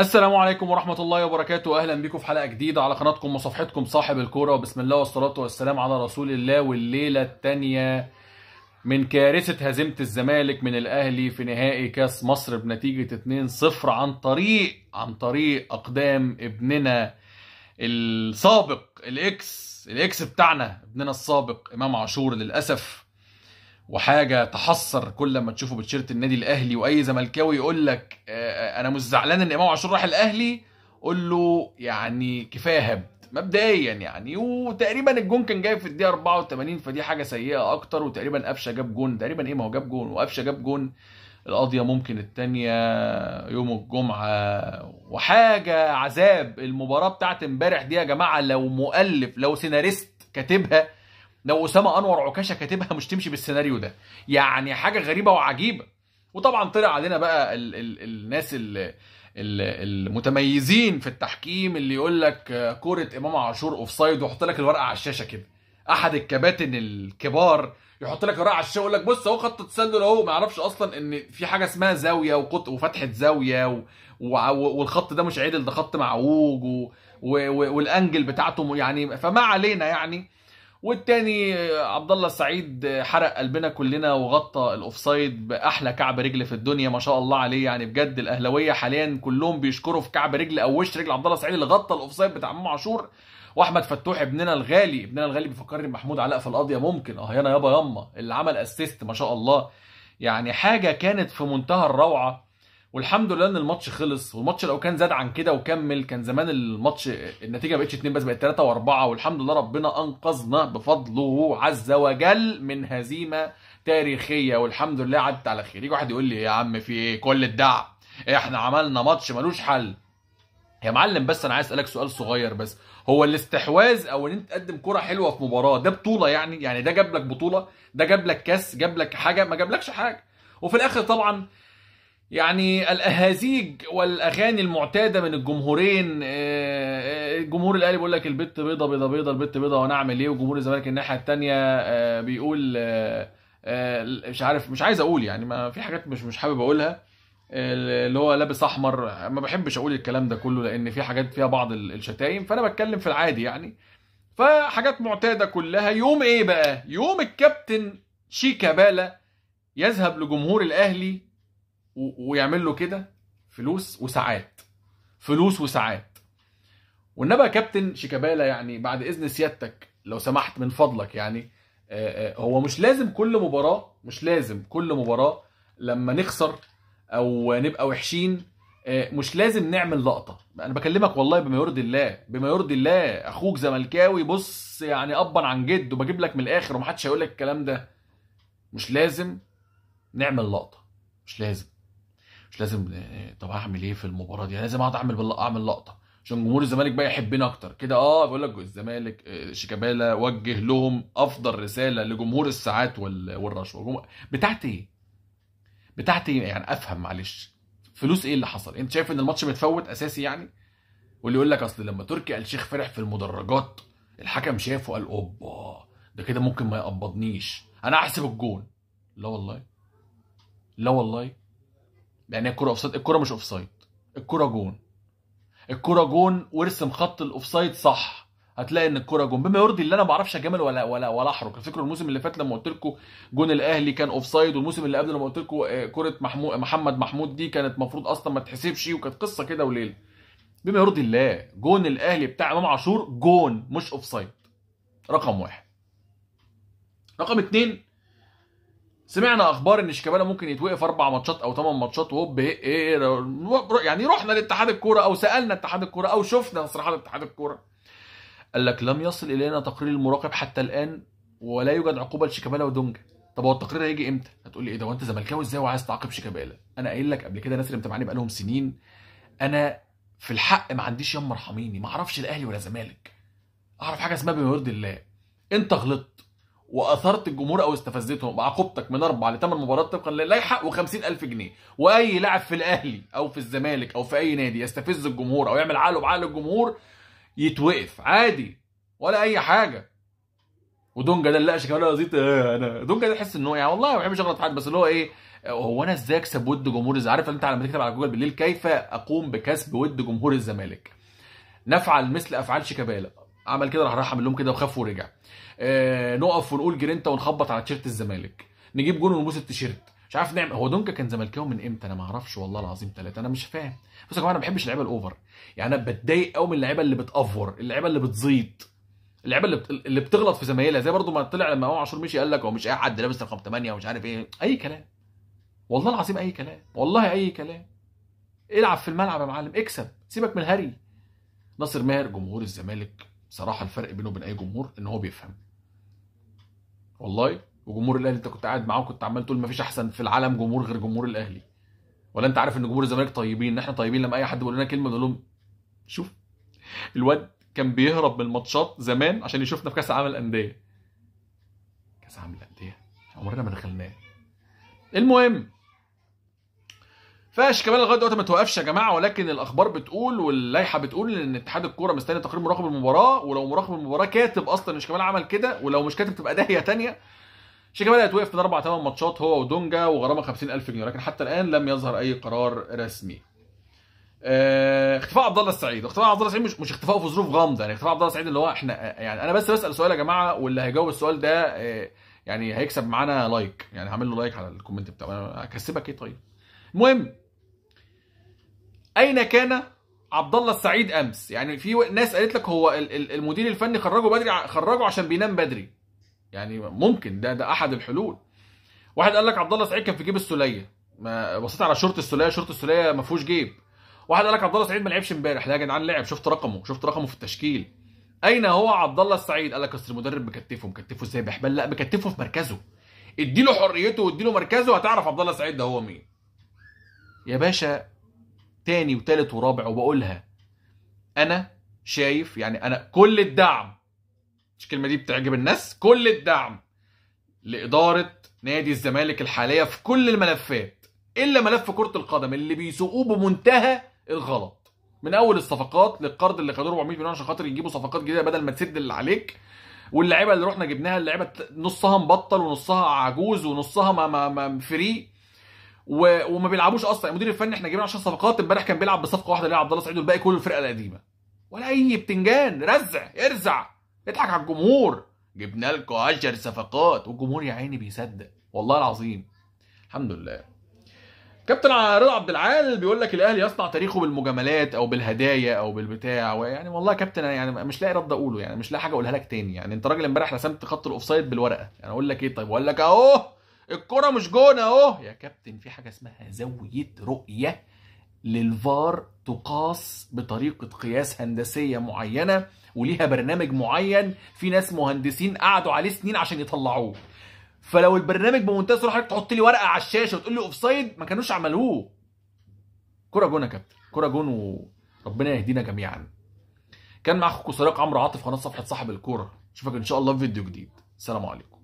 السلام عليكم ورحمة الله وبركاته أهلا بكم في حلقة جديدة على قناتكم وصفحتكم صاحب الكورة وبسم الله والصلاة والسلام على رسول الله والليلة الثانية من كارثة هزيمة الزمالك من الأهلي في نهائي كاس مصر بنتيجة 2-0 عن طريق عن طريق أقدام ابننا السابق الإكس الإكس بتاعنا ابننا السابق إمام عاشور للأسف وحاجه تحسر كل ما تشوفه بتشيرت النادي الاهلي واي زملكاوي يقول لك آه، آه، انا مش زعلان ان امام عاشور راح الاهلي قول له يعني كفايه هبد مبدئيا يعني وتقريبا الجون كان جاي في الدقيقه 84 فدي حاجه سيئه اكتر وتقريبا قفشه جاب جون تقريبا ايه ما هو جاب جون وقفشه جاب جون القاضية ممكن التانية يوم الجمعة وحاجة عذاب المباراة بتاعت امبارح دي يا جماعة لو مؤلف لو سيناريست كاتبها لو اسامه انور عكاشه كاتبها مش تمشي بالسيناريو ده يعني حاجه غريبه وعجيبه وطبعا طلع علينا بقى الـ الـ الناس الـ المتميزين في التحكيم اللي يقول لك كوره امام عاشور اوف سايد ويحط لك الورقه على الشاشه كده احد الكباتن الكبار يحط لك الورقه على الشاشه ويقول لك بص اهو خط التسلل اهو ما يعرفش اصلا ان في حاجه اسمها زاويه وقط وفتحه زاويه و... و... والخط ده مش عدل ده خط معوج و... و... والانجل بتاعته يعني فما علينا يعني والتاني آه، عبد الله السعيد آه، حرق قلبنا كلنا وغطى الاوفسايد باحلى كعب رجل في الدنيا ما شاء الله عليه يعني بجد الاهلاويه حاليا كلهم بيشكروا في كعب رجل او وش رجل عبد الله السعيد اللي غطى الاوفسايد بتاع امام عاشور واحمد فتوح ابننا الغالي ابننا الغالي بيفكرني بمحمود علاء في القضيه ممكن اه يانا يابا ياما اللي عمل اسيست ما شاء الله يعني حاجه كانت في منتهى الروعه والحمد لله ان الماتش خلص والماتش لو كان زاد عن كده وكمل كان زمان الماتش النتيجه بقتش 2 بس بقت 3 و4 والحمد لله ربنا انقذنا بفضله عز وجل من هزيمه تاريخيه والحمد لله عدت على خير يجي واحد يقول لي يا عم في ايه كل الدع احنا عملنا ماتش ملوش حل يا معلم بس انا عايز اسالك سؤال صغير بس هو الاستحواذ او ان انت تقدم كره حلوه في مباراه ده بطوله يعني يعني ده جاب لك بطوله ده جاب لك كاس جاب لك حاجه ما جابلكش حاجه وفي الاخر طبعا يعني الاهازيج والاغاني المعتاده من الجمهورين الجمهور آه، آه، الاهلي بيقول لك البت بيضه بيضه بيضه البت بيضه وانا اعمل ايه وجمهور الزمالك الناحيه الثانيه آه، بيقول مش عارف مش عايز اقول يعني ما في حاجات مش مش حابب اقولها اللي هو لابس احمر ما بحبش اقول الكلام ده كله لان في حاجات فيها بعض الشتايم فانا بتكلم في العادي يعني فحاجات معتاده كلها يوم ايه بقى يوم الكابتن شيكابالا يذهب لجمهور الاهلي ويعمل له كده فلوس وساعات فلوس وساعات والنبي يا كابتن شيكابالا يعني بعد اذن سيادتك لو سمحت من فضلك يعني آه، آه، هو مش لازم كل مباراه مش لازم كل مباراه لما نخسر او نبقى وحشين آه، مش لازم نعمل لقطه انا بكلمك والله بما يرضي الله بما يرضي الله اخوك زملكاوي بص يعني ابا عن جد وبجيب لك من الاخر ومحدش هيقول لك الكلام ده مش لازم نعمل لقطه مش لازم مش لازم آه، طب هعمل ايه في المباراه دي لازم اقعد اعمل اعمل لقطه عشان جمهور الزمالك بقى يحبني اكتر كده اه بيقول لك الزمالك آه، شيكابالا وجه لهم افضل رساله لجمهور الساعات والرشوه بتاعت ايه بتاعت ايه يعني افهم معلش فلوس ايه اللي حصل انت شايف ان الماتش متفوت اساسي يعني واللي يقول لك اصل لما تركي الشيخ فرح في المدرجات الحكم شافه قال اوبا ده كده ممكن ما يقبضنيش انا هحسب الجون لا والله لا والله لان الكره اوفسايد الكره مش اوفسايد الكره جون الكره جون وارسم خط الاوفسايد صح هتلاقي ان الكره جون بما يرضي اللي انا ما اعرفش اجامل ولا ولا ولا احرك فاكروا الموسم اللي فات لما قلت لكم جون الاهلي كان اوف سايد والموسم اللي قبل لما قلت لكم آه، كره محمود محمد محمود دي كانت المفروض اصلا ما تحسبش وكانت قصه كده وليله بما يرضي الله جون الاهلي بتاع امام عاشور جون مش اوف سايد رقم واحد رقم اتنين سمعنا اخبار ان شيكابالا ممكن يتوقف اربع ماتشات او ثمان ماتشات وهوب ايه يعني رحنا لاتحاد الكوره او سالنا اتحاد الكوره او شفنا تصريحات اتحاد الكوره قال لك لم يصل الينا تقرير المراقب حتى الان ولا يوجد عقوبه لشيكابالا ودونجا طب هو التقرير هيجي امتى هتقول لي ايه ده هو انت زملكاوي ازاي وعايز تعاقب شيكابالا انا قايل لك قبل كده ناس اللي متابعاني بقالهم سنين انا في الحق ما عنديش يوم مرحميني ما اعرفش الاهلي ولا زمالك اعرف حاجه اسمها بما يرضي الله انت غلطت واثرت الجمهور او استفزتهم بعقوبتك من اربع لثمان مباريات طبقا للائحه و50000 جنيه واي لاعب في الاهلي او في الزمالك او في اي نادي يستفز الجمهور او يعمل عقله بعقل الجمهور يتوقف عادي ولا اي حاجه ودونجا ده اللي قش كمان زيت انا دونجا ده تحس ان هو يعني والله ما بحبش اغلط حد بس اللي هو ايه هو انا ازاي اكسب ود جمهور الزمالك عارف انت لما تكتب على جوجل بالليل كيف اقوم بكسب ود جمهور الزمالك نفعل مثل افعال شيكابالا عمل كده راح راح عمل لهم كده وخاف ورجع آه نقف ونقول جرينتا ونخبط على تيشيرت الزمالك نجيب جون ونبوس التيشيرت مش عارف نعمل هو دونكا كان زملكاوي من امتى انا ما اعرفش والله العظيم ثلاثه انا مش فاهم بس يا جماعه انا ما بحبش اللعيبه الاوفر يعني انا بتضايق قوي من اللعيبه اللي بتافور اللعيبه اللي بتزيط اللعيبه اللي بت... اللي بتغلط في زمايلها زي برضو ما طلع لما هو عاشور مشي قال لك هو مش اي حد لابس رقم 8 ومش عارف ايه اي كلام والله العظيم اي كلام والله اي كلام العب في الملعب يا معلم اكسب سيبك من الهري ناصر ماهر جمهور الزمالك بصراحه الفرق بينه وبين اي جمهور ان هو بيفهم والله وجمهور الاهلي انت كنت قاعد معاه كنت عمال تقول ما فيش احسن في العالم جمهور غير جمهور الاهلي ولا انت عارف ان جمهور الزمالك طيبين احنا طيبين لما اي حد بيقول لنا كلمه بنقول لهم شوف الواد كان بيهرب من الماتشات زمان عشان يشوفنا في كاس العالم الانديه كاس العالم الانديه عمرنا ما دخلناه المهم كمان لغايه دلوقتي ما توقفش يا جماعه ولكن الاخبار بتقول واللائحه بتقول ان اتحاد الكوره مستني تقرير مراقب المباراه ولو مراقب المباراه كاتب اصلا ان شيكابالا عمل كده ولو مش كاتب تبقى داهيه ثانيه شيكابالا هيتوقف من اربع ثمان ماتشات هو ودونجا وغرامه 50000 جنيه لكن حتى الان لم يظهر اي قرار رسمي. آه، اختفاء عبد الله السعيد، اختفاء عبد الله السعيد مش مش اختفاء في ظروف غامضه يعني اختفاء عبد الله السعيد اللي هو احنا يعني انا بس بسال سؤال يا جماعه واللي هيجاوب السؤال ده آه، يعني هيكسب معانا لايك يعني هعمل له لايك على الكومنت بتاعه انا هكسبك ايه طيب؟ المهم اين كان عبد الله السعيد امس يعني في ناس قالت لك هو المدير الفني خرجه بدري خرجه عشان بينام بدري يعني ممكن ده ده احد الحلول واحد قال لك عبد الله سعيد كان في جيب السوليه بصيت على شورت السوليه شورت السوليه ما فيهوش جيب واحد قال لك عبد الله سعيد ما لعبش امبارح لا يا جدعان لعب شفت رقمه شفت رقمه في التشكيل اين هو عبد الله السعيد قال لك اصل المدرب مكتفه مكتفه ازاي بل لا مكتفه في مركزه ادي له حريته وادي له مركزه هتعرف عبد الله سعيد ده هو مين يا باشا تاني وتالت ورابع وبقولها انا شايف يعني انا كل الدعم مش الكلمه دي بتعجب الناس كل الدعم لاداره نادي الزمالك الحاليه في كل الملفات الا ملف كره القدم اللي بيسوقوه بمنتهى الغلط من اول الصفقات للقرض اللي خدوه 400 مليون عشان خاطر يجيبوا صفقات جديده بدل ما تسد اللي عليك واللعيبه اللي رحنا جبناها اللعيبه نصها مبطل ونصها عجوز ونصها ما ما, فري و... وما بيلعبوش اصلا المدير يعني الفني احنا جايبين 10 صفقات امبارح كان بيلعب بصفقه واحده اللي عبد الله سعيد والباقي كله الفرقه القديمه ولا اي بتنجان رزع ارزع اضحك على الجمهور جبنا لكم 10 صفقات والجمهور يا عيني بيصدق والله العظيم الحمد لله كابتن رضا عبد العال بيقول لك الاهلي يصنع تاريخه بالمجاملات او بالهدايا او بالبتاع ويعني والله يا كابتن يعني مش لاقي رد اقوله يعني مش لاقي حاجه اقولها لك تاني يعني انت راجل امبارح رسمت خط الاوفسايد بالورقه يعني اقول لك ايه طيب اقول لك اهو الكرة مش جون اهو يا كابتن في حاجة اسمها زاوية رؤية للفار تقاس بطريقة قياس هندسية معينة وليها برنامج معين في ناس مهندسين قعدوا عليه سنين عشان يطلعوه فلو البرنامج بمنتهى الصراحة حضرتك تحط لي ورقه على الشاشه وتقول لي اوفسايد ما كانوش عملوه كره جون يا كابتن كره جون وربنا يهدينا جميعا كان مع اخوكم صديق عمرو عاطف قناه صفحه صاحب الكوره اشوفك ان شاء الله في فيديو جديد السلام عليكم